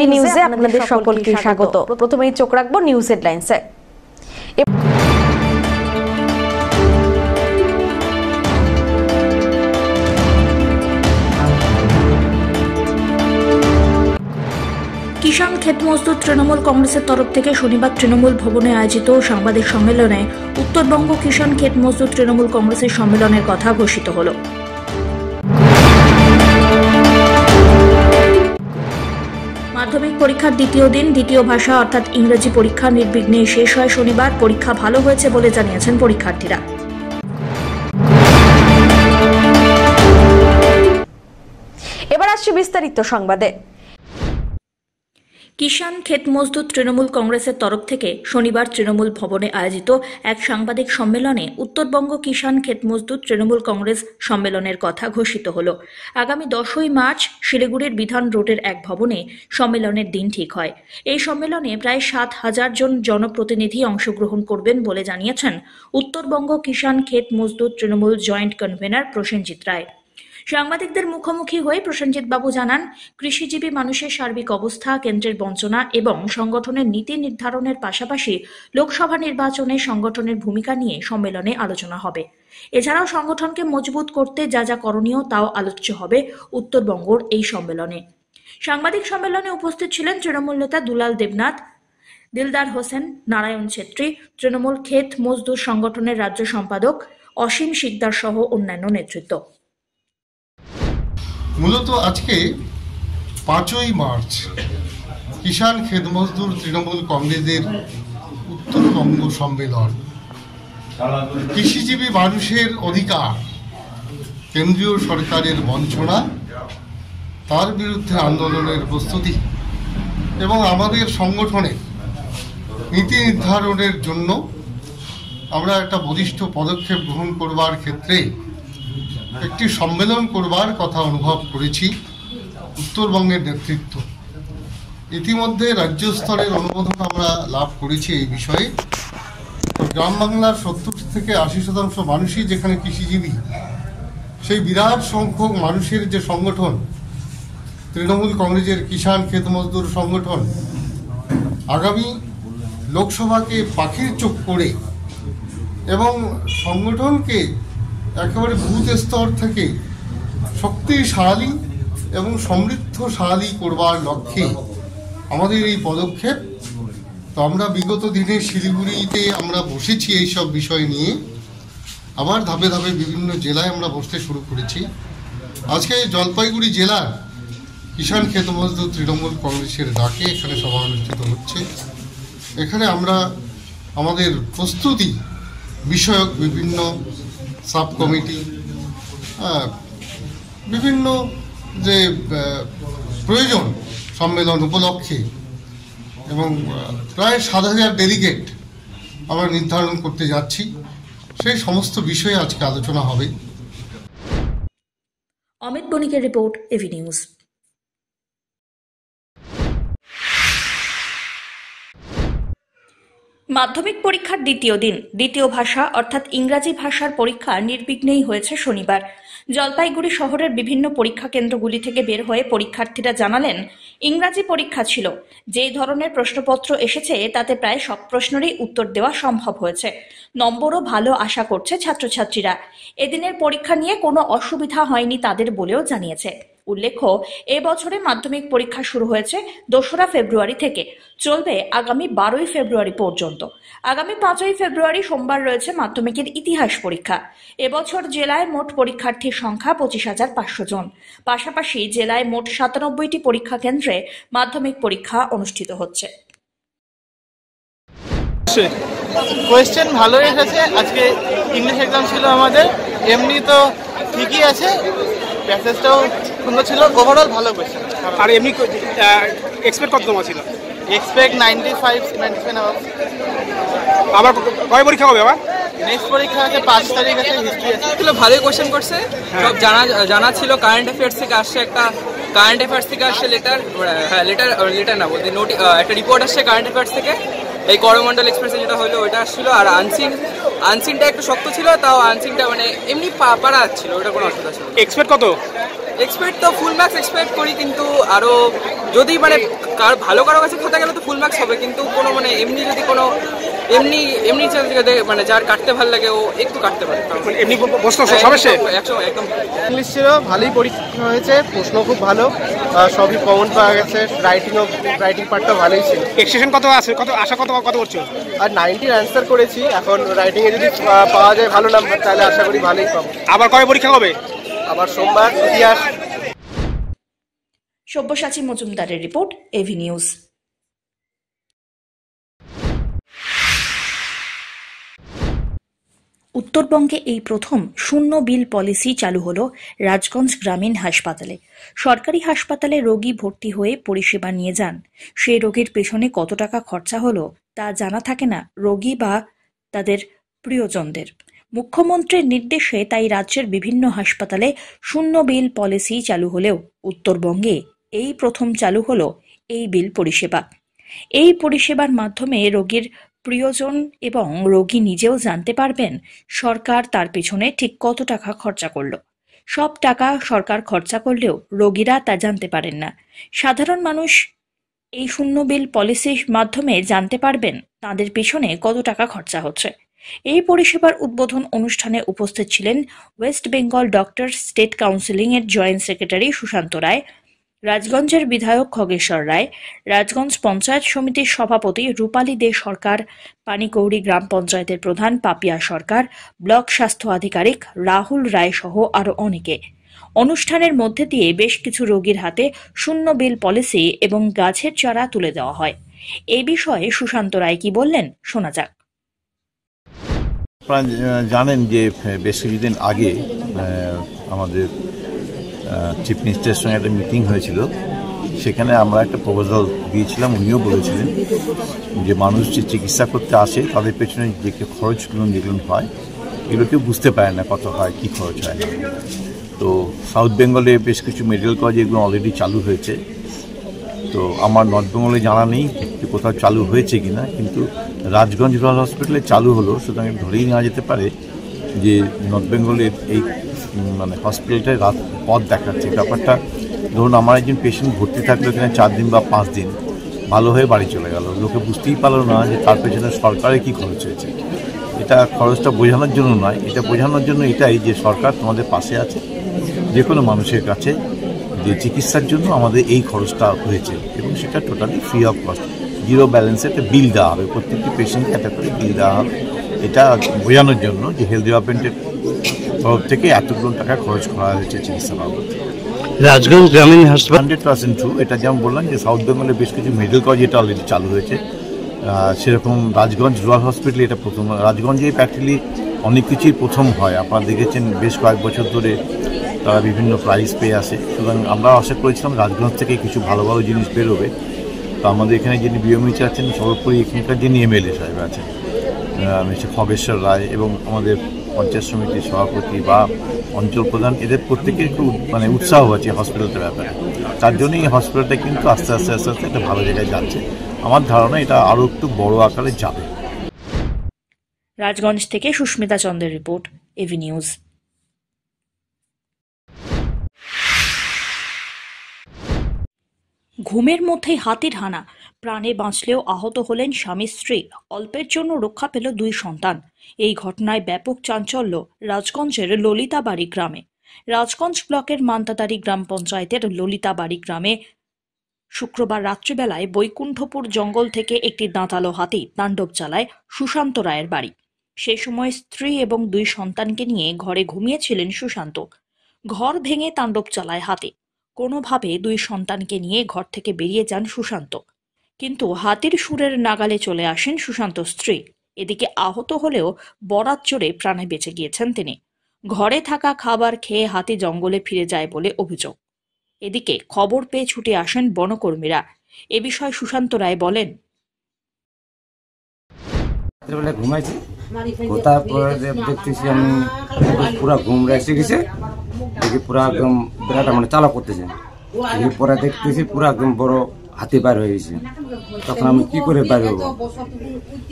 TV নিউজে আপনাদের সকলকে স্বাগত প্রথমেই চোখ রাখবো নিউজ হেডলাইন্সে কিষাণ ক্ষেত মজদুর তৃণমূল কংগ্রেসের তরফ থেকে শনিবার তৃণমূল ভবনে আয়োজিত সাংবাদিক সম্মেলনে উত্তরবঙ্গ কিষাণ ক্ষেত মজদুর তৃণমূল কংগ্রেসের সম্মেলনের কথা ঘোষিত হলো পরীক্ষার দ্বিতীয় দিন দ্বিতীয় ভাষা অর্থাৎ ইংরেজি পরীক্ষা নির্বিঘ্নে শেষ হয় শনিবার পরীক্ষা ভালো হয়েছে বলে জানিয়েছেন পরীক্ষার্থীরা এবার আসছে বিস্তারিত সংবাদে কিষাণ খেত মজদুর তৃণমূল কংগ্রেসের তরফ থেকে শনিবার তৃণমূল ভবনে আয়োজিত এক সাংবাদিক সম্মেলনে উত্তরবঙ্গ কিষাণ খেত মজদুর তৃণমূল কংগ্রেস সম্মেলনের কথা ঘোষিত হল আগামী দশই মার্চ শিলিগুড়ির বিধান রোডের এক ভবনে সম্মেলনের দিন ঠিক হয় এই সম্মেলনে প্রায় সাত হাজার জন জনপ্রতিনিধি অংশগ্রহণ করবেন বলে জানিয়েছেন উত্তরবঙ্গ কিষাণ খেত মজদুর তৃণমূল জয়েন্ট কনভেনার প্রসেনজিৎ রায় সাংবাদিকদের মুখোমুখি হয়ে প্রসেনজিৎ বাবু জানান কৃষিজীবী মানুষের সার্বিক অবস্থা কেন্দ্রের বঞ্চনা এবং সংগঠনের নীতি নির্ধারণের পাশাপাশি লোকসভা নির্বাচনে সংগঠনের ভূমিকা নিয়ে সম্মেলনে আলোচনা হবে এছাড়াও সংগঠনকে মজবুত করতে যা যা করণীয় তাও আলোচ্য হবে উত্তরবঙ্গর এই সম্মেলনে সাংবাদিক সম্মেলনে উপস্থিত ছিলেন তৃণমূল নেতা দুলাল দেবনাথ দিলদার হোসেন নারায়ণ ছেত্রী তৃণমূল ক্ষেত মজদুর সংগঠনের রাজ্য সম্পাদক অসীম শিকদার সহ অন্যান্য নেতৃত্ব মূলত আজকে পাঁচই মার্চ কিষাণ মজদুর তৃণমূল কংগ্রেসের উত্তরবঙ্গ সম্মেলন কৃষিজীবী মানুষের অধিকার কেন্দ্রীয় সরকারের বঞ্চনা তার বিরুদ্ধে আন্দোলনের প্রস্তুতি এবং আমাদের সংগঠনের নীতি নির্ধারণের জন্য আমরা একটা বলিষ্ঠ পদক্ষেপ গ্রহণ করবার ক্ষেত্রে একটি সম্মেলন করবার কথা অনুভব করেছি উত্তরবঙ্গের নেতৃত্ব ইতিমধ্যে রাজ্য স্তরের অনুমোদন আমরা লাভ করেছি এই বিষয়ে গ্রাম বাংলার সত্তর থেকে আশি শতাংশ মানুষই যেখানে কৃষিজীবী সেই বিরাট সংখ্যক মানুষের যে সংগঠন তৃণমূল কংগ্রেসের কিষাণ ক্ষেত মজদুর সংগঠন আগামী লোকসভাকে পাখির চোখ করে এবং সংগঠনকে একেবারে ভূত স্তর থেকে শক্তিশালী এবং সমৃদ্ধশালী করবার লক্ষ্যে আমাদের এই পদক্ষেপ তো আমরা বিগত দিনে শিলিগুড়িতে আমরা বসেছি এইসব বিষয় নিয়ে আবার ধাপে ধাপে বিভিন্ন জেলায় আমরা বসতে শুরু করেছি আজকে জলপাইগুড়ি জেলার কিষাণ ক্ষেত মজদুর তৃণমূল কংগ্রেসের ডাকে এখানে সভা অনুষ্ঠিত হচ্ছে এখানে আমরা আমাদের প্রস্তুতি বিষয়ক বিভিন্ন সাব কমিটি হ্যাঁ, বিভিন্ন যে প্রয়োজন সম্মেলন উপলক্ষে এবং প্রায় সাত হাজার ডেলিগেট আমরা নির্ধারণ করতে যাচ্ছি সেই সমস্ত বিষয়ে আজকে আলোচনা হবে অমিত বণিকের রিপোর্ট এভি নিউজ মাধ্যমিক পরীক্ষার দ্বিতীয় দিন দ্বিতীয় ভাষা অর্থাৎ ইংরাজি ভাষার পরীক্ষা নির্বিঘ্নেই হয়েছে শনিবার জলপাইগুড়ি শহরের বিভিন্ন পরীক্ষা কেন্দ্রগুলি থেকে বের হয়ে পরীক্ষার্থীরা জানালেন ইংরাজি পরীক্ষা ছিল যে ধরনের প্রশ্নপত্র এসেছে তাতে প্রায় সব প্রশ্নেরই উত্তর দেওয়া সম্ভব হয়েছে নম্বরও ভালো আশা করছে ছাত্রছাত্রীরা এদিনের পরীক্ষা নিয়ে কোনো অসুবিধা হয়নি তাদের বলেও জানিয়েছে উল্লেখ্য বছরে মাধ্যমিক পরীক্ষা শুরু হয়েছে দোসরা ফেব্রুয়ারি থেকে চলবে আগামী বারোই ফেব্রুয়ারি পর্যন্ত আগামী পাঁচই ফেব্রুয়ারি সোমবার রয়েছে মাধ্যমিকের ইতিহাস পরীক্ষা এবছর জেলায় মোট পরীক্ষার্থীর সংখ্যা পঁচিশ হাজার পাঁচশো জন পাশাপাশি জেলায় মোট সাতানব্বইটি পরীক্ষা কেন্দ্রে মাধ্যমিক পরীক্ষা অনুষ্ঠিত হচ্ছে কোয়েশ্চেন ভালো এসেছে আজকে ইংলিশ এক্সাম ছিল আমাদের এমনি তো ঠিকই আছে প্যাসেজটাও সুন্দর ছিল ওভারঅল ভালো কোয়েশ্চেন আর এমনি এক্সপেক্ট কত তোমার ছিল expect ninety five ninety seven আবার কয় পরীক্ষা হবে আবার নেক্সট পরীক্ষা আছে পাঁচ তারিখ আছে হিস্ট্রি আছে ভালোই কোশ্চেন করছে হ্যাঁ। সব জানা জানা ছিল কারেন্ট অ্যাফেয়ার্স থেকে আসছে একটা কারেন্ট অ্যাফেয়ার্স থেকে আসছে লেটার হ্যাঁ লেটার লেটার না বলতে নোটি একটা রিপোর্ট আসছে কারেন্ট অ্যাফেয়ার্স থেকে এই করমন্ডল এক্সপ্রেসে যেটা হলো ওইটা আসছিল আর আনসিন আনসিনটা একটু শক্ত ছিল তাও আনসিনটা মানে এমনি পাড়া ছিল ওটা কোনো অসুবিধা ছিল এক্সপেক্ট কত এক্সপেক্ট তো ফুল ম্যাক্স এক্সপেক্ট করি কিন্তু আরও যদি মানে কার ভালো কারো কাছে খাতা গেলে তো ফুল ম্যাক্স হবে কিন্তু কোনো মানে এমনি যদি কোনো এমনি এমনি মানে যার কাটতে ভালো লাগে ও একটু কাটতে পারে মানে এমনি প্রশ্ন একদম ইংলিশ ছিল ভালোই পরীক্ষা হয়েছে প্রশ্ন খুব ভালো সবই কমন পাওয়া গেছে রাইটিংও রাইটিং পার্টটা ভালোই ছিল এক্সটেশন কত আছে কত আশা কত কত করছো আর নাইনটি অ্যান্সার করেছি এখন এ যদি পাওয়া যায় ভালো নাম্বার তাহলে আশা করি ভালোই পাবো আবার কবে পরীক্ষা হবে আবার সোমবার ইতিহাস সব্যসাচী মজুমদারের রিপোর্ট এভি নিউজ উত্তরবঙ্গে এই প্রথম শূন্য বিল পলিসি চালু হল রাজগঞ্জ গ্রামীণ হাসপাতালে সরকারি হাসপাতালে রোগী ভর্তি হয়ে পরিষেবা নিয়ে যান সেই রোগীর পেছনে কত টাকা খরচা হলো তা জানা থাকে না রোগী বা তাদের প্রিয়জনদের মুখ্যমন্ত্রীর নির্দেশে তাই রাজ্যের বিভিন্ন হাসপাতালে শূন্য বিল পলিসি চালু হলেও উত্তরবঙ্গে এই প্রথম চালু হলো এই বিল পরিষেবা এই পরিষেবার মাধ্যমে রোগীর প্রিয়জন এবং রোগী নিজেও জানতে পারবেন সরকার তার পেছনে ঠিক কত টাকা খরচা করল সব টাকা সরকার খরচা করলেও রোগীরা তা জানতে পারেন না সাধারণ মানুষ এই শূন্য বিল পলিসির মাধ্যমে জানতে পারবেন তাদের পেছনে কত টাকা খরচা হচ্ছে এই পরিষেবার উদ্বোধন অনুষ্ঠানে উপস্থিত ছিলেন West Bengal doctor state counselling এর জয়েন্ট সেক্রেটারি সুশান্ত রায় রাজগঞ্জের বিধায়ক খগেশ্বর রায় রাজগঞ্জ পঞ্চায়েত সমিতির সভাপতি রূপালী দে সরকার পানিকৌড়ি গ্রাম পঞ্চায়েতের প্রধান পাপিয়া সরকার ব্লক স্বাস্থ্য আধিকারিক রাহুল রায় সহ আরও অনেকে অনুষ্ঠানের মধ্যে দিয়ে বেশ কিছু রোগীর হাতে শূন্য বিল পলিসি এবং গাছের চারা তুলে দেওয়া হয় এ বিষয়ে সুশান্ত রায় কি বললেন শোনা যাক জানেন যে বেশ কিছুদিন আগে আমাদের চিফ মিনিস্টারের সঙ্গে একটা মিটিং হয়েছিল সেখানে আমরা একটা প্রপোজাল দিয়েছিলাম উনিও বলেছিলেন যে মানুষ যে চিকিৎসা করতে আসে তাদের পেছনে যে খরচগুলো যেগুলো হয় এগুলো কেউ বুঝতে পারে না কত হয় কী খরচ হয় না তো সাউথ বেঙ্গলে বেশ কিছু মেডিকেল কলেজ এগুলো অলরেডি চালু হয়েছে তো আমার নর্থ বেঙ্গলে জানা নেই যে কোথাও চালু হয়েছে কিনা কিন্তু রাজগঞ্জ রয়্যাল হসপিটালে চালু হলো সুতরাং ধরেই নেওয়া যেতে পারে যে নর্থ বেঙ্গলের এই মানে হসপিটালটায় রাত পথ দেখাচ্ছে ব্যাপারটা ধরুন আমার একজন পেশেন্ট ভর্তি থাকলো এখানে চার দিন বা পাঁচ দিন ভালো হয়ে বাড়ি চলে গেল লোকে বুঝতেই পারলো না যে তার পেছনে সরকারের কী খরচ হয়েছে এটা খরচটা বোঝানোর জন্য নয় এটা বোঝানোর জন্য এটাই যে সরকার তোমাদের পাশে আছে যে কোনো মানুষের কাছে যে চিকিৎসার জন্য আমাদের এই খরচটা হয়েছে এবং সেটা totally free of cost zero ব্যালেন্সে একটা বিল দেওয়া হবে প্রত্যেকটি পেশেন্টকে একটা করে বিল দেওয়া হবে এটা বোঝানোর জন্য যে হেলথ ডিপার্টমেন্টের তরফ থেকে এতগুলো টাকা খরচ করা হয়েছে চিকিৎসা বাবদ রাজগঞ্জ গ্রামীণ হাসপাতাল হান্ড্রেড পার্সেন্ট ট্রু এটা যেমন বললাম যে সাউথ বেঙ্গলে বেশ কিছু মেডিকেল কলেজ এটা অলরেডি চালু হয়েছে সেরকম রাজগঞ্জ রুয়াল হসপিটালে এটা প্রথম রাজগঞ্জে প্র্যাকটিক্যালি অনেক কিছুই প্রথম হয় আপনারা দেখেছেন বেশ কয়েক বছর ধরে তারা বিভিন্ন প্রাইজ পেয়ে আসে সুতরাং আমরা আশা করেছিলাম রাজগঞ্জ থেকে কিছু ভালো ভালো জিনিস বেরোবে তো আমাদের এখানে যিনি বিএমএইচ আছেন সর্বোপরি এখানকার যিনি এমএলএ সাহেব আছেন মিস্টার খবেশ্বর রায় এবং আমাদের পঞ্চায়েত সমিতির সভাপতি বা অঞ্চল প্রধান এদের প্রত্যেকের একটু মানে উৎসাহ আছে হসপিটালটার ব্যাপারে তার জন্যই এই হসপিটালটা কিন্তু আস্তে আস্তে আস্তে আস্তে একটা ভালো জায়গায় যাচ্ছে আমার ধারণা এটা আরও একটু বড় আকারে যাবে রাজগঞ্জ থেকে সুস্মিতা চন্দ্রের রিপোর্ট এভি নিউজ ঘুমের মধ্যেই হাতির হানা প্রাণে বাঁচলেও আহত হলেন স্বামী স্ত্রী অল্পের জন্য রক্ষা পেল দুই সন্তান এই ঘটনায় ব্যাপক চাঞ্চল্য রাজগঞ্জের ললিতাবাড়ি গ্রামে রাজগঞ্জ ব্লকের মান্তাতারি গ্রাম পঞ্চায়েতের ললিতাবাড়ি গ্রামে শুক্রবার রাত্রিবেলায় বৈকুণ্ঠপুর জঙ্গল থেকে একটি দাঁতালো হাতি তাণ্ডব চালায় সুশান্ত রায়ের বাড়ি সে সময় স্ত্রী এবং দুই সন্তানকে নিয়ে ঘরে ঘুমিয়েছিলেন সুশান্ত ঘর ভেঙে তাণ্ডব চালায় হাতে কোনোভাবে দুই সন্তানকে নিয়ে ঘর থেকে বেরিয়ে যান সুশান্ত কিন্তু হাতির সুরের নাগালে চলে আসেন সুশান্ত স্ত্রী এদিকে আহত হলেও বরাত চড়ে প্রাণে বেঁচে গিয়েছেন তিনি ঘরে থাকা খাবার খেয়ে হাতি জঙ্গলে ফিরে যায় বলে অভিযোগ এদিকে খবর পেয়ে ছুটে আসেন বনকর্মীরা এ বিষয়ে সুশান্ত রায় বলেন পুরা একদম মানে চালা করতেছে দেখতেছি একদম বড় হাতে বার হয়েছে তখন আমি কি করে বার হব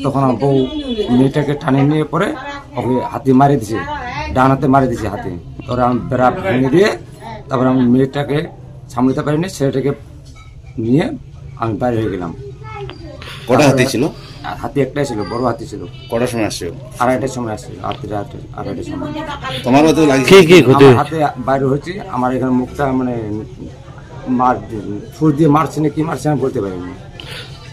তখন আমার বউ মেয়েটাকে টানে নিয়ে পরে ওকে হাতে মারে দিছে ডান হাতে মারে দিছে হাতে তারপরে আমি বেড়া ভেঙে দিয়ে তারপরে আমি মেয়েটাকে সামলাতে পারিনি ছেলেটাকে নিয়ে আমি বাইরে হয়ে গেলাম কটা হাতি ছিল হাতি একটাই ছিল বড় হাতি ছিল কটার সময় আসছে আড়াইটার সময় আসছে রাত্রি আড়াইটার সময় তোমার হাতে বাইরে হয়েছে আমার এখানে মুখটা মানে মার ফুল দিয়ে মারছে না কি মারছে আমি বলতে পারিনি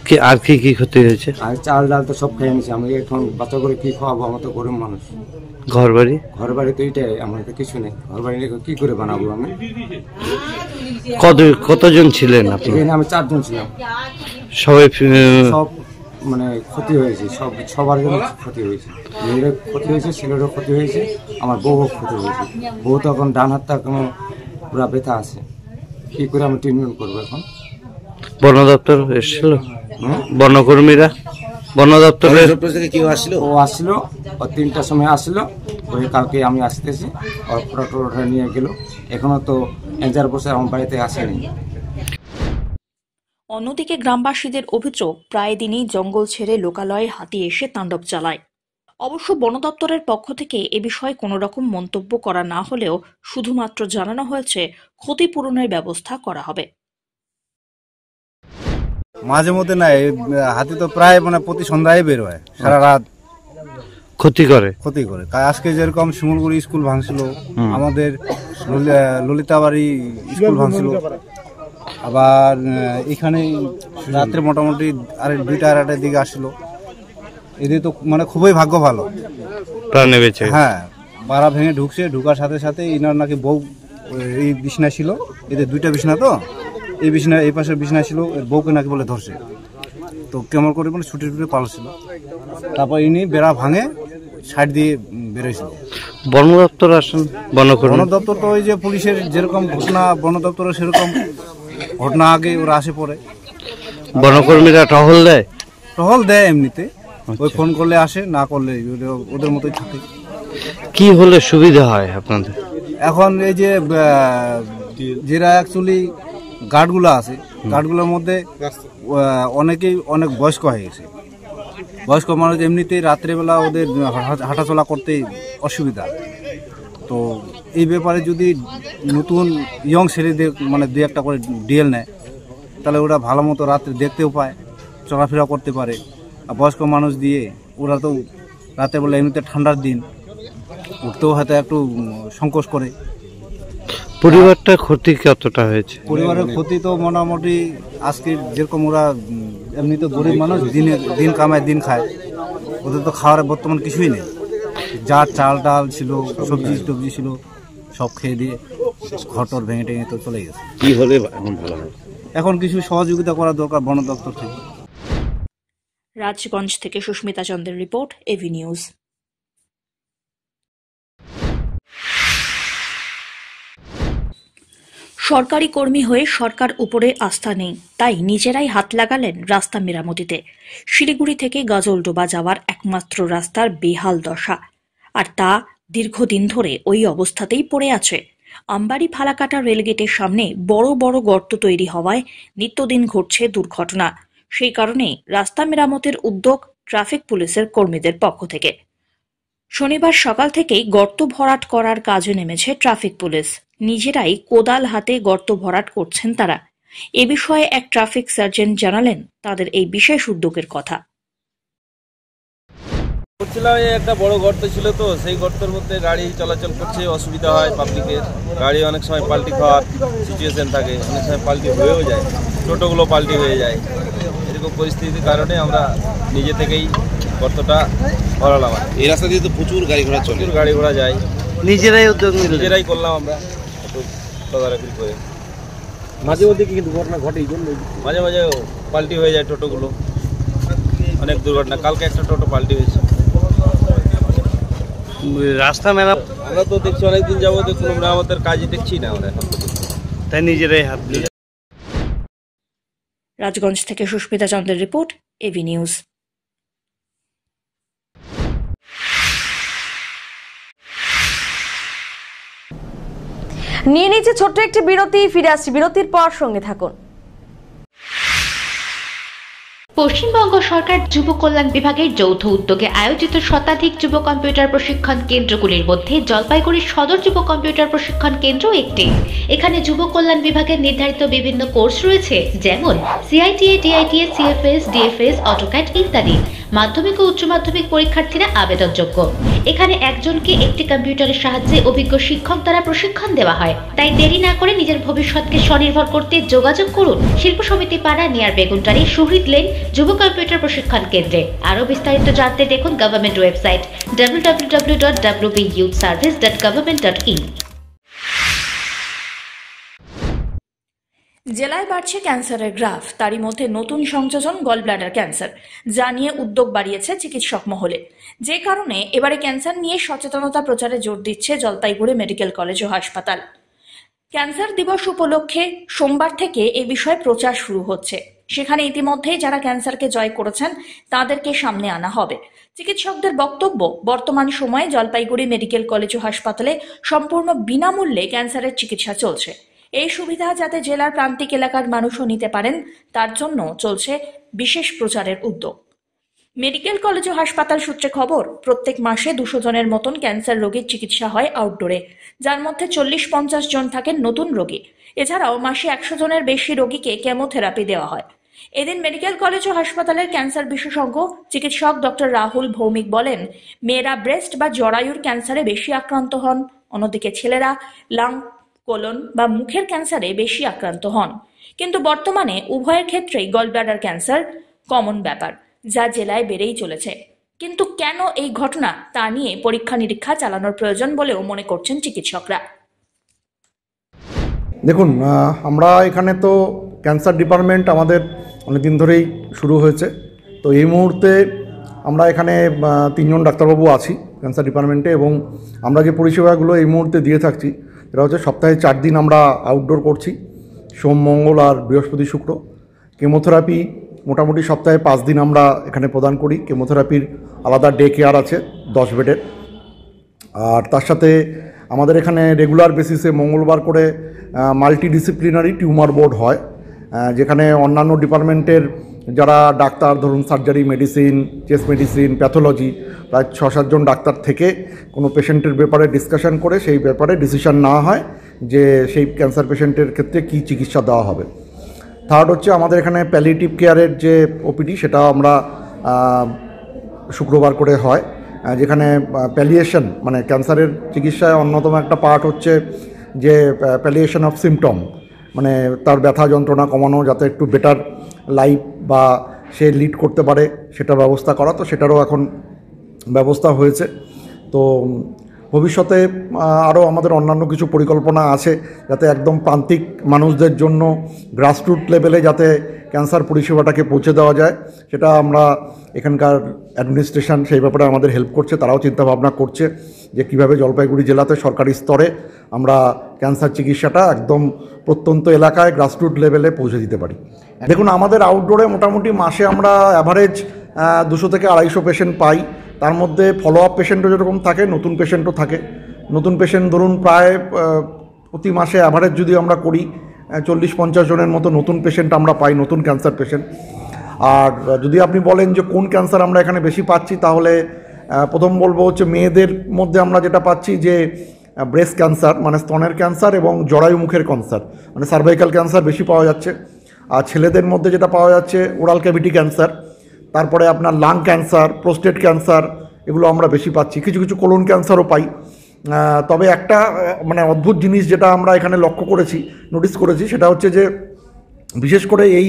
কি আর কি কি ক্ষতি হয়েছে আর চাল ডাল তো সব খেয়ে নিয়েছি আমি এখন বাচ্চা করে কি খাওয়াবো আমার তো গরিব মানুষ ঘর বাড়ি ঘর বাড়ি তো এটাই আমার তো কিছু নেই ঘর বাড়ি নিয়ে কি করে বানাবো আমি কত কতজন ছিলেন আপনি এখানে আমি চারজন ছিলাম সবাই সব মানে ক্ষতি হয়েছে সব সবার জন্য ক্ষতি হয়েছে মেয়েরও ক্ষতি হয়েছে ছেলেরও ক্ষতি হয়েছে আমার বউও ক্ষতি হয়েছে বউ তো এখন ডান হাতটা কোনো পুরা ব্যথা আছে কি করে আমি ট্রিটমেন্ট করবো এখন বর্ণ দপ্তর এসেছিল হ্যাঁ? বর্ণকর্মীরা বর্ণ দপ্তরের থেকে কেউ আসলো ও আসলো ও তিনটার সময় আসলো ওই কালকে আমি আসতেছি ওর ফটো নিয়ে গেল এখনো তো এজার বসে আমার বাড়িতে আসেনি অন্যদিকে গ্রামবাসীদের অভিযোগ প্রায় দিনই জঙ্গল ছেড়ে লোকালয়ে হাতি এসে তাণ্ডব চালায় অবশ্য বন দপ্তরের পক্ষ থেকে এ বিষয়ে কোনো রকম মন্তব্য করা না হলেও শুধুমাত্র জানানো হয়েছে ক্ষতিপূরণের ব্যবস্থা করা হবে মাঝে মধ্যে নাই হাতি তো প্রায় মানে প্রতি সন্ধ্যায় বের হয় সারা রাত ক্ষতি করে ক্ষতি করে তাই আজকে যেরকম শিমুলগুড়ি স্কুল ভাঙছিল আমাদের ললিতাবাড়ি স্কুল ভাঙছিল আবার এখানে রাত্রে মোটামুটি আরে দুইটা আড়াইটার দিকে আসলো এদের তো মানে খুবই ভাগ্য ভালো হ্যাঁ বাড়া ভেঙে ঢুকছে ঢুকার সাথে সাথে ইনার নাকি বউ এই বিছনা ছিল এদের দুইটা বিছনা তো এই বিছনা এই পাশের বিছনা ছিল এর বউকে নাকি বলে ধরছে তো কেমন করে মানে ছুটে ছুটে পালছিল তারপর ইনি বেড়া ভাঙে সাইড দিয়ে বেরোয়ছিল বন দপ্তর আসেন বন দপ্তর তো ওই যে পুলিশের যেরকম ঘটনা বন দপ্তরের সেরকম ঘটনা আগে ওরা আসে পড়ে বনকর্মীরা টহল দেয় টহল দেয় এমনিতে আচ্ছা। ওই ফোন করলে আসে না করলে ওদের মতোই থাকে কি হলে সুবিধা হয় আপনাদের এখন এই যে যেরা অ্যাকচুয়ালি গার্ডগুলো আছে গার্ডগুলোর মধ্যে অনেকেই অনেক বয়স্ক হয়ে গেছে বয়স্ক মানুষ এমনিতেই রাত্রেবেলা ওদের হাঁটাচলা করতে অসুবিধা তো এই ব্যাপারে যদি নতুন ইয়ং ছেলেদের মানে দু একটা করে ডিএল নেয় তাহলে ওরা ভালো মতো রাত্রে দেখতেও পায় চলাফেরা করতে পারে আর বয়স্ক মানুষ দিয়ে ওরা তো রাতের বেলা এমনিতে ঠান্ডার দিন উঠতেও হয়তো একটু সংকোচ করে পরিবারটা ক্ষতি কতটা হয়েছে পরিবারের ক্ষতি তো মোটামুটি আজকে যেরকম ওরা এমনিতে গরিব মানুষ দিনে দিন কামায় দিন খায় ওদের তো খাওয়ার বর্তমান কিছুই নেই যা চাল ডাল ছিল সবজি টবজি ছিল সব খেয়ে দিয়ে ঘর টর ভেঙে টেঙে তো চলে গেছে কি হলে এখন কিছু সহযোগিতা করা দরকার বন দপ্তর থেকে রাজগঞ্জ থেকে সুস্মিতা চন্দ্রের রিপোর্ট এভি নিউজ সরকারি কর্মী হয়ে সরকার উপরে আস্থা নেই তাই নিজেরাই হাত লাগালেন রাস্তা মেরামতিতে শিলিগুড়ি থেকে গজলডোবা যাওয়ার একমাত্র রাস্তার বেহাল দশা আর তা দীর্ঘদিন ধরে ওই অবস্থাতেই পড়ে আছে আম্বারি ফালাকাটা রেলগেটের সামনে বড় বড় গর্ত তৈরি হওয়ায় নিত্যদিন ঘটছে দুর্ঘটনা সেই কারণেই রাস্তা মেরামতের উদ্যোগ ট্রাফিক পুলিশের কর্মীদের পক্ষ থেকে শনিবার সকাল থেকেই গর্ত ভরাট করার কাজে নেমেছে ট্রাফিক পুলিশ নিজেরাই কোদাল হাতে গর্ত ভরাট করছেন তারা এ বিষয়ে এক ট্রাফিক সার্জেন্ট জানালেন তাদের এই বিশেষ উদ্যোগের কথা করছিলাম একটা বড় গর্ত ছিল তো সেই গর্তের মধ্যে গাড়ি চলাচল করছে অসুবিধা হয় পাবলিকের গাড়ি অনেক সময় পাল্টি খাওয়ার সিচুয়েশন থাকে অনেক সময় পাল্টি হয়েও যায় টোটোগুলো পাল্টি হয়ে যায় এরকম পরিস্থিতির কারণে আমরা নিজে থেকেই কতটা করালাম এই রাস্তা দিয়ে তো প্রচুর গাড়ি ঘোড়া চলে গাড়ি ঘোড়া যায় নিজেরাই উদ্যোগ নিজেরাই করলাম আমরা তদারকি করে মাঝে মধ্যে কি দুর্ঘটনা ঘটে মাঝে মাঝে পাল্টি হয়ে যায় টোটোগুলো অনেক দুর্ঘটনা কালকে একটা টোটো পাল্টি হয়েছে রাস্তা মেলা আমরা তো দেখছি অনেকদিন যাবো কোনো মেরামতের কাজে দেখছি না আমরা এখন তাই নিজেরাই হাত রাজগঞ্জ থেকে সুস্মিতা চন্দ্রের রিপোর্ট এবি নিউজ নিয়ে নিচ্ছে ছোট্ট একটি বিরতি ফিরে আসছি বিরতির পর সঙ্গে থাকুন পশ্চিমবঙ্গ সরকার যুব কল্যাণ বিভাগের যৌথ উদ্যোগে আয়োজিত শতাধিক যুব কম্পিউটার প্রশিক্ষণ কেন্দ্রগুলির মধ্যে জলপাইগুড়ি সদর যুব কম্পিউটার প্রশিক্ষণ কেন্দ্র একটি এখানে যুব কল্যাণ বিভাগের নির্ধারিত বিভিন্ন কোর্স রয়েছে যেমন CITA DITA CFS DFS AutoCAD ইত্যাদি মাধ্যমিক ও উচ্চ মাধ্যমিক পরীক্ষার্থীরা আবেদনযোগ্য এখানে একজনকে একটি কম্পিউটারের সাহায্যে অভিজ্ঞ শিক্ষক দ্বারা প্রশিক্ষণ দেওয়া হয় তাই দেরি না করে নিজের ভবিষ্যৎকে স্বনির্ভর করতে যোগাযোগ করুন শিল্প সমিতি পাড়া নিয়ার বেগুনটারি শহীদ লেন যুব কম্পিউটার প্রশিক্ষণ কেন্দ্রে আরও বিস্তারিত জানতে দেখুন government website W dot dot dot youth service government in জেলায় বাড়ছে ক্যান্সারের গ্রাফ তারই মধ্যে নতুন সংযোজন গলব্লাডার ক্যান্সার যা নিয়ে উদ্যোগ বাড়িয়েছে চিকিৎসক মহলে যে কারণে এবারে ক্যান্সার নিয়ে সচেতনতা প্রচারে জোর দিচ্ছে জলপাইগুড়ি মেডিকেল কলেজ ও হাসপাতাল ক্যান্সার দিবস উপলক্ষে সোমবার থেকে এ বিষয়ে প্রচার শুরু হচ্ছে সেখানে ইতিমধ্যেই যারা ক্যান্সারকে জয় করেছেন তাদেরকে সামনে আনা হবে চিকিৎসকদের বক্তব্য বর্তমান সময়ে জলপাইগুড়ি মেডিকেল কলেজ ও হাসপাতালে সম্পূর্ণ বিনামূল্যে ক্যান্সারের চিকিৎসা চলছে এই সুবিধা যাতে জেলার প্রান্তিক এলাকার মানুষও নিতে পারেন তার জন্য চলছে বিশেষ প্রচারের উদ্যোগ মেডিকেল কলেজ ও হাসপাতাল সূত্রে খবর প্রত্যেক মাসে দুশো জনের মতন ক্যান্সার রোগীর চিকিৎসা হয় আউটডোরে যার মধ্যে চল্লিশ পঞ্চাশ জন থাকেন নতুন রোগী এছাড়াও মাসে একশো জনের বেশি রোগীকে কেমোথেরাপি দেওয়া হয় এদিন মেডিকেল কলেজ ও হাসপাতালের ক্যান্সার বিশেষজ্ঞ চিকিৎসক ডক্টর রাহুল ভৌমিক বলেন মেয়েরা ব্রেস্ট বা জরায়ুর ক্যান্সারে বেশি আক্রান্ত হন অন্যদিকে ছেলেরা লাং কোলন বা মুখের ক্যান্সারে বেশি আক্রান্ত হন কিন্তু বর্তমানে উভয়ের ক্ষেত্রেই গলব্লাডার ক্যান্সার কমন ব্যাপার যা জেলায় বেড়েই চলেছে কিন্তু কেন এই ঘটনা তা নিয়ে পরীক্ষা নিরীক্ষা চালানোর প্রয়োজন বলেও মনে করছেন চিকিৎসকরা দেখুন আমরা এখানে তো ক্যান্সার ডিপার্টমেন্ট আমাদের অনেকদিন ধরেই শুরু হয়েছে তো এই মুহূর্তে আমরা এখানে তিনজন ডাক্তারবাবু আছি ক্যান্সার ডিপার্টমেন্টে এবং আমরা যে পরিষেবাগুলো এই মুহূর্তে দিয়ে থাকছি এটা হচ্ছে সপ্তাহে চার দিন আমরা আউটডোর করছি সোম মঙ্গল আর বৃহস্পতি শুক্র কেমোথেরাপি মোটামুটি সপ্তাহে পাঁচ দিন আমরা এখানে প্রদান করি কেমোথেরাপির আলাদা ডে কেয়ার আছে দশ বেডের আর তার সাথে আমাদের এখানে রেগুলার বেসিসে মঙ্গলবার করে মাল্টিডিসিপ্লিনারি টিউমার বোর্ড হয় যেখানে অন্যান্য ডিপার্টমেন্টের যারা ডাক্তার ধরুন surgery medicine chest medicine pathology প্রায় ছ সাতজন ডাক্তার থেকে কোনো পেশেন্টের ব্যাপারে ডিসকাশন করে সেই ব্যাপারে ডিসিশন না হয় যে সেই ক্যান্সার পেশেন্টের ক্ষেত্রে কি চিকিৎসা দেওয়া হবে থার্ড হচ্ছে আমাদের এখানে প্যালিটিভ কেয়ারের যে ওপিডি সেটা আমরা শুক্রবার করে হয় যেখানে প্যালিয়েশন মানে ক্যান্সারের চিকিৎসায় অন্যতম একটা পার্ট হচ্ছে যে প্যালিয়েশন অফ সিমটম মানে তার ব্যথা যন্ত্রণা কমানো যাতে একটু বেটার লাইফ বা সে লিড করতে পারে সেটা ব্যবস্থা করা তো সেটারও এখন ব্যবস্থা হয়েছে তো ভবিষ্যতে আরও আমাদের অন্যান্য কিছু পরিকল্পনা আছে যাতে একদম প্রান্তিক মানুষদের জন্য গ্রাসরুট লেভেলে যাতে ক্যান্সার পরিষেবাটাকে পৌঁছে দেওয়া যায় সেটা আমরা এখানকার অ্যাডমিনিস্ট্রেশন সেই ব্যাপারে আমাদের হেল্প করছে তারাও চিন্তাভাবনা করছে যে কিভাবে জলপাইগুড়ি জেলাতে সরকারি স্তরে আমরা ক্যান্সার চিকিৎসাটা একদম প্রত্যন্ত এলাকায় গ্রাসরুট লেভেলে পৌঁছে দিতে পারি দেখুন আমাদের আউটডোরে মোটামুটি মাসে আমরা অ্যাভারেজ দুশো থেকে আড়াইশো পেশেন্ট পাই তার মধ্যে ফলো আপ পেশেন্টও যেরকম থাকে নতুন পেশেন্টও থাকে নতুন পেশেন্ট ধরুন প্রায় প্রতি মাসে অ্যাভারেজ যদি আমরা করি চল্লিশ পঞ্চাশ জনের মতো নতুন পেশেন্ট আমরা পাই নতুন ক্যান্সার পেশেন্ট আর যদি আপনি বলেন যে কোন ক্যান্সার আমরা এখানে বেশি পাচ্ছি তাহলে প্রথম বলবো হচ্ছে মেয়েদের মধ্যে আমরা যেটা পাচ্ছি যে ব্রেস্ট ক্যান্সার মানে স্তনের ক্যান্সার এবং জরায়ুমুখের মুখের ক্যান্সার মানে সার্ভাইকাল ক্যান্সার বেশি পাওয়া যাচ্ছে আর ছেলেদের মধ্যে যেটা পাওয়া যাচ্ছে ওরাল ক্যাভিটি ক্যান্সার তারপরে আপনার লাং ক্যান্সার প্রোস্টেট ক্যান্সার এগুলো আমরা বেশি পাচ্ছি কিছু কিছু কোলন ক্যান্সারও পাই তবে একটা মানে অদ্ভুত জিনিস যেটা আমরা এখানে লক্ষ্য করেছি নোটিস করেছি সেটা হচ্ছে যে বিশেষ করে এই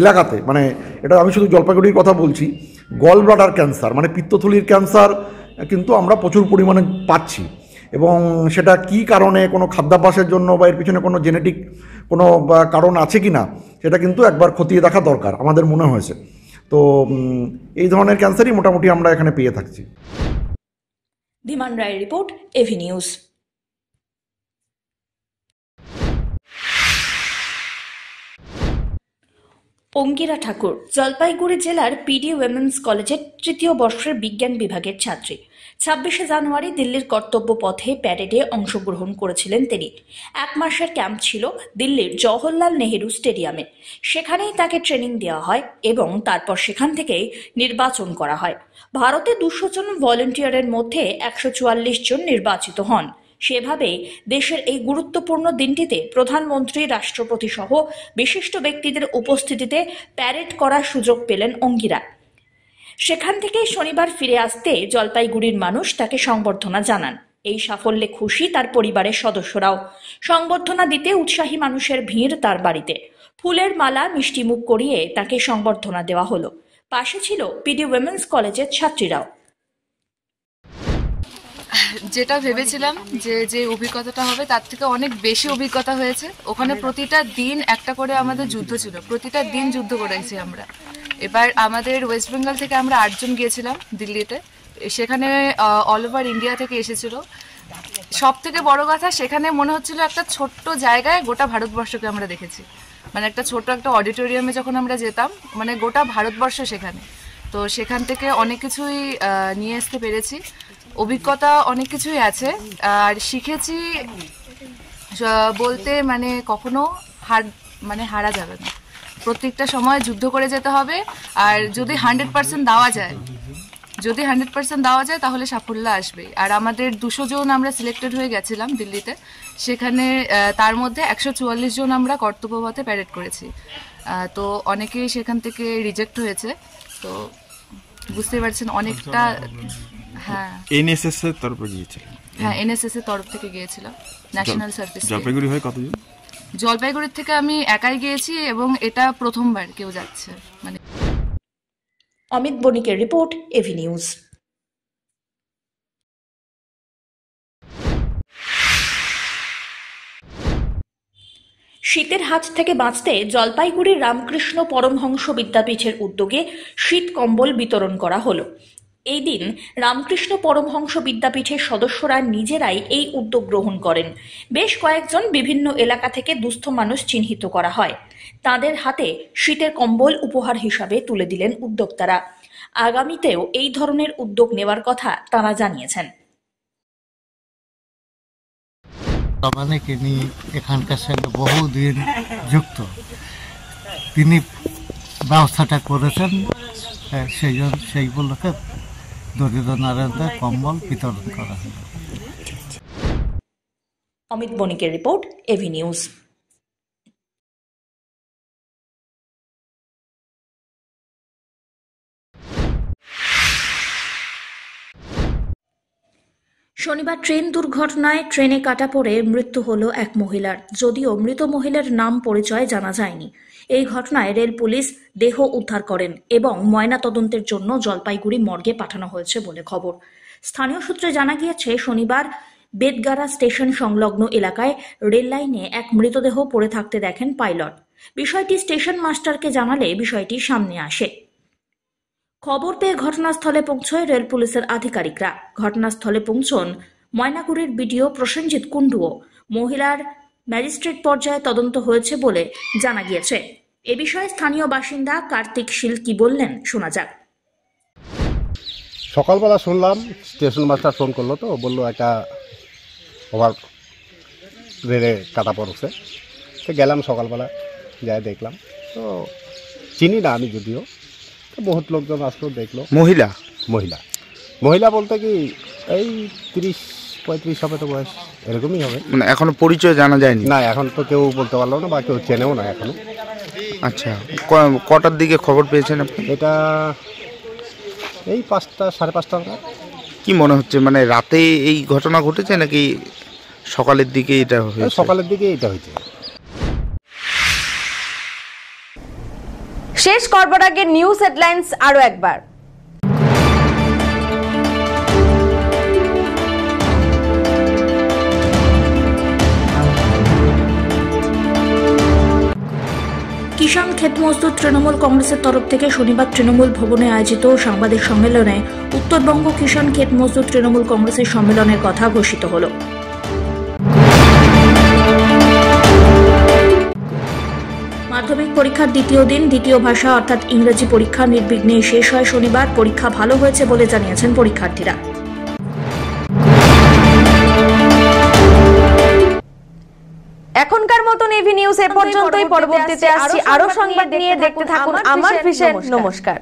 এলাকাতে মানে এটা আমি শুধু জলপাইগুড়ির কথা বলছি গল ব্লাডার ক্যান্সার মানে পিত্তথলির ক্যান্সার কিন্তু আমরা প্রচুর পরিমাণে পাচ্ছি এবং সেটা কি কারণে কোনো খাদ্যাভ্যাসের জন্য বা এর পিছনে কোনো জেনেটিক কোনো কারণ আছে কি না সেটা কিন্তু একবার খতিয়ে দেখা দরকার আমাদের মনে হয়েছে তো এই ধরনের ক্যান্সারই মোটামুটি আমরা এখানে পেয়ে থাকছি ধীমান রায়ের report AV news Angira Thakur Jalpaiguri জেলার পিডি উইমেন্স কলেজের তৃতীয় বর্ষের বিজ্ঞান বিভাগের ছাত্রী ছাব্বিশে জানুয়ারি দিল্লির কর্তব্য পথে প্যারেডে অংশগ্রহণ করেছিলেন তিনি এক মাসের ক্যাম্প ছিল দিল্লির জওহরলাল নেহেরু স্টেডিয়ামে সেখানেই তাকে ট্রেনিং দেওয়া হয় এবং তারপর সেখান থেকেই নির্বাচন করা হয় ভারতে দুশো জন ভলেন্টিয়ারের মধ্যে একশো চুয়াল্লিশ জন নির্বাচিত হন সেভাবে দেশের এই গুরুত্বপূর্ণ দিনটিতে প্রধানমন্ত্রী রাষ্ট্রপতি সহ বিশিষ্ট ব্যক্তিদের উপস্থিতিতে প্যারেড করার সুযোগ পেলেন অঙ্গিরা সেখান থেকেই শনিবার ফিরে আসতে জলপাইগুড়ির মানুষ তাকে সংবর্ধনা জানান এই সাফল্যে খুশি তার পরিবারের সদস্যরাও সংবর্ধনা দিতে উৎসাহী মানুষের ভিড় তার বাড়িতে ফুলের মালা মিষ্টি মুখ করিয়ে তাকে সংবর্ধনা দেওয়া হলো পাশে ছিল পিডি উইমেন্স কলেজের ছাত্রীরাও যেটা ভেবেছিলাম যে যে অভিজ্ঞতাটা হবে তার থেকে অনেক বেশি অভিজ্ঞতা হয়েছে ওখানে হ্যাঁ। প্রতিটা দিন একটা করে আমাদের যুদ্ধ ছিল প্রতিটা দিন যুদ্ধ করেছি আমরা এবার আমাদের ওয়েস্ট বেঙ্গল থেকে আমরা আটজন গিয়েছিলাম দিল্লিতে সেখানে অল ওভার ইন্ডিয়া থেকে এসেছিল সব থেকে বড় কথা সেখানে মনে হচ্ছিল একটা ছোট্ট জায়গায় গোটা ভারতবর্ষকে আমরা দেখেছি মানে একটা ছোট একটা অডিটোরিয়ামে যখন আমরা যেতাম মানে গোটা ভারতবর্ষ সেখানে তো সেখান থেকে অনেক কিছুই নিয়ে আসতে পেরেছি অভিজ্ঞতা অনেক কিছুই আছে আর শিখেছি বলতে মানে কখনো হার মানে হারা যাবে না প্রত্যেকটা সময় যুদ্ধ করে যেতে হবে আর যদি হান্ড্রেড পার্সেন্ট দেওয়া যায় যদি হান্ড্রেড পার্সেন্ট দেওয়া যায় তাহলে সাফল্য আসবে আর আমাদের দুশো জন আমরা সিলেক্টেড হয়ে গেছিলাম দিল্লিতে সেখানে তার মধ্যে একশো চুয়াল্লিশ জন আমরা কর্তব্যপথে প্যারেড করেছি তো অনেকেই সেখান থেকে রিজেক্ট হয়েছে তো বুঝতে পারছেন অনেকটা হ্যাঁ এনএসএস এর তরফে গিয়েছিলাম হ্যাঁ এনএসএস এর তরফ থেকে গিয়েছিলাম ন্যাশনাল সার্ভিস জলপাইগুড়ি হয় কতজন জলপাইগুড়ির থেকে আমি একাই গিয়েছি এবং এটা প্রথমবার কেউ যাচ্ছে মানে অমিত বণিকের রিপোর্ট এভি নিউজ শীতের হাত থেকে বাঁচতে জলপাইগুড়ির রামকৃষ্ণ পরমহংস বিদ্যাপীঠের উদ্যোগে শীত কম্বল বিতরণ করা হলো এই দিন রামকৃষ্ণ পরমহংস বিদ্যাপীঠের সদস্যরা নিজেরাই এই উদ্যোগ গ্রহণ করেন বেশ কয়েকজন বিভিন্ন এলাকা থেকে দুস্থ মানুষ চিহ্নিত করা হয় তাদের হাতে শীতের কম্বল উপহার হিসাবে তুলে দিলেন উদ্যোক্তারা আগামীতেও এই ধরনের উদ্যোগ নেওয়ার কথা তারা জানিয়েছেন বহুদিন যুক্ত তিনি ব্যবস্থাটা করেছেন সেই সেই বলকে দরিদ্র নারীদের কম্বল বিতরণ করা হয় অমিত বণিকের রিপোর্ট এভি নিউজ শনিবার ট্রেন দুর্ঘটনায় ট্রেনে কাটা পড়ে মৃত্যু হল এক মহিলার যদিও মৃত মহিলার নাম পরিচয় জানা যায়নি এই ঘটনায় রেল পুলিশ দেহ উদ্ধার করেন এবং ময়না তদন্তের জন্য জলপাইগুড়ি মর্গে পাঠানো হয়েছে বলে খবর স্থানীয় সূত্রে জানা গিয়েছে শনিবার বেদগারা স্টেশন সংলগ্ন এলাকায় রেল লাইনে এক মৃতদেহ পড়ে থাকতে দেখেন পাইলট বিষয়টি স্টেশন মাস্টারকে জানালে বিষয়টি সামনে আসে খবর পেয়ে ঘটনাস্থলে পৌঁছয় রেল পুলিশের আধিকারিকরা ঘটনাস্থলে পৌঁছন ময়নাগুড়ির বিডিও প্রসেনজিৎ কুণ্ডুও মহিলার ম্যাজিস্ট্রেট পর্যায়ে তদন্ত হয়েছে বলে জানা গিয়েছে এ বিষয়ে স্থানীয় বাসিন্দা কার্তিক শীল কি বললেন শোনা যাক সকালবেলা শুনলাম স্টেশন মাস্টার ফোন করলো তো বললো একটা ওভার রেলে কাটা পড়ছে তো গেলাম সকালবেলা যাই দেখলাম তো চিনি না আমি যদিও তো বহুত লোকজন আসলো দেখলো মহিলা মহিলা মহিলা বলতে কি এই তিরিশ পঁয়ত্রিশ হবে তো বয়স এরকমই হবে মানে এখনো পরিচয় জানা যায়নি না এখন তো কেউ বলতে পারলো না বা কেউ চেনেও না এখনো আচ্ছা কটার দিকে খবর পেয়েছেন আপনি এটা এই পাঁচটা সাড়ে পাঁচটা কি মনে হচ্ছে মানে রাতে এই ঘটনা ঘটেছে নাকি সকালের দিকে এটা সকালের দিকে এটা হয়েছে শেষ করবার আগে নিউজ হেডলাইন্স আরও একবার কিষাণ ক্ষেত মজদুর তৃণমূল কংগ্রেসের তরফ থেকে শনিবার তৃণমূল ভবনে আয়োজিত সাংবাদিক সম্মেলনে উত্তরবঙ্গ কিষাণ ক্ষেত মজদুর তৃণমূল কংগ্রেসের সম্মেলনের কথা ঘোষিত হল মাধ্যমিক পরীক্ষার দ্বিতীয় দিন দ্বিতীয় ভাষা অর্থাৎ ইংরেজি পরীক্ষা নির্বিঘ্নে শেষ হয় শনিবার পরীক্ষা ভালো হয়েছে বলে জানিয়েছেন পরীক্ষার্থীরা এখনকার মতন এভি নিউজ এ পর্যন্তই পরবর্তীতে আসছি আরো সংবাদ নিয়ে দেখতে থাকুন আমার ফিশের নমস্কার